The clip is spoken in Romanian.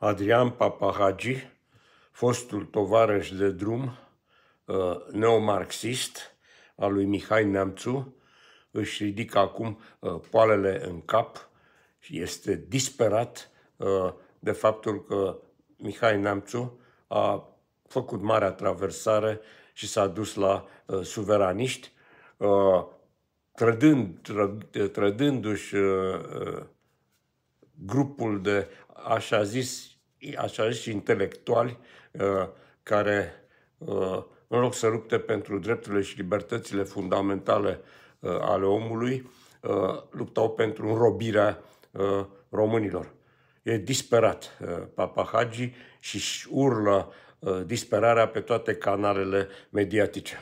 Adrian Papahagi, fostul tovarăș de drum uh, neomarxist al lui Mihai Neamțu, își ridică acum uh, poalele în cap și este disperat uh, de faptul că Mihai Neamțu a făcut marea traversare și s-a dus la uh, suveraniști, uh, trădând, tră, trădându-și uh, grupul de așa zis, așa zis intelectuali uh, care, uh, în loc să lupte pentru drepturile și libertățile fundamentale uh, ale omului, luptau pentru înrobirea românilor. E disperat Papa Hagi și urlă disperarea pe toate canalele mediatice.